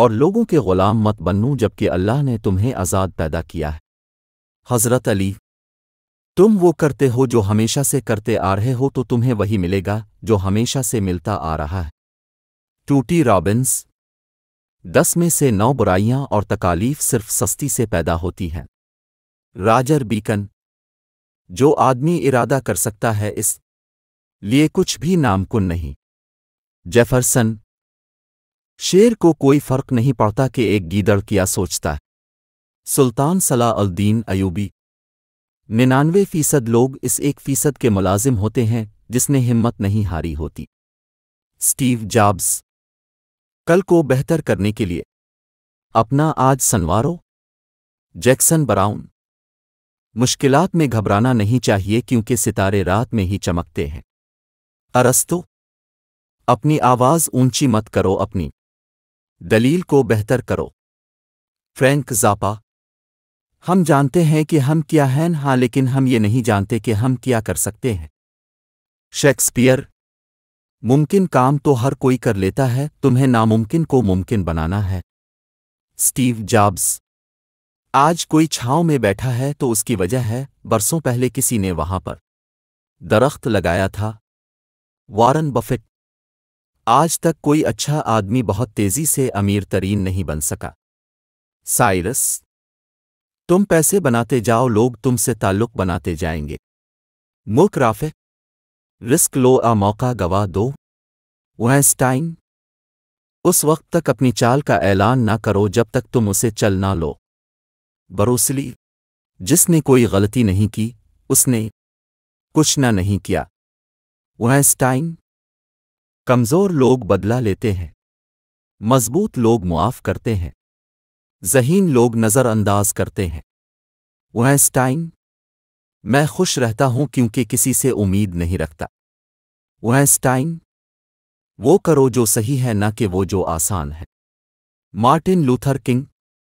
और लोगों के ग़ुलाम मत बनूं जबकि अल्लाह ने तुम्हें आज़ाद पैदा किया है हज़रत अली तुम वो करते हो जो हमेशा से करते आ रहे हो तो तुम्हें वही मिलेगा जो हमेशा से मिलता आ रहा है टूटी रॉबिन्स दस में से नौ बुराइयां और तकालीफ सिर्फ सस्ती से पैदा होती हैं राजर बीकन जो आदमी इरादा कर सकता है इस लिए कुछ भी नामकुन नहीं जेफरसन शेर को कोई फर्क नहीं पड़ता कि एक गीदड़ क्या सोचता है सुल्तान सलाह अल्दीन अयूबी निन्यानवे फीसद लोग इस एक फीसद के मुलाजिम होते हैं जिसने हिम्मत नहीं हारी होती स्टीव जॉब्स कल को बेहतर करने के लिए अपना आज सनवारो जैक्सन ब्राउन मुश्किलात में घबराना नहीं चाहिए क्योंकि सितारे रात में ही चमकते हैं अरस्तो अपनी आवाज़ ऊंची मत करो अपनी दलील को बेहतर करो फ्रैंक जापा हम जानते हैं कि हम क्या हैं हाँ लेकिन हम ये नहीं जानते कि हम क्या कर सकते हैं शेक्सपियर मुमकिन काम तो हर कोई कर लेता है तुम्हें नामुमकिन को मुमकिन बनाना है स्टीव जॉब्स आज कोई छांव में बैठा है तो उसकी वजह है बरसों पहले किसी ने वहां पर दरख्त लगाया था वारन बफेट आज तक कोई अच्छा आदमी बहुत तेजी से अमीर तरीन नहीं बन सका साइरस तुम पैसे बनाते जाओ लोग तुमसे ताल्लुक बनाते जाएंगे मुल्क राफे रिस्क लो आ मौका गवा दो वैंस्टाइन उस वक्त तक अपनी चाल का ऐलान ना करो जब तक तुम उसे चल ना लो बरोसली जिसने कोई गलती नहीं की उसने कुछ ना नहीं किया वैंस्टाइन कमज़ोर लोग बदला लेते हैं मजबूत लोग मुआफ़ करते हैं जहीन लोग नज़रअंदाज करते हैं वहस्टाइन मैं खुश रहता हूं क्योंकि किसी से उम्मीद नहीं रखता वहस्टाइन वो करो जो सही है न कि वो जो आसान है मार्टिन लूथर किंग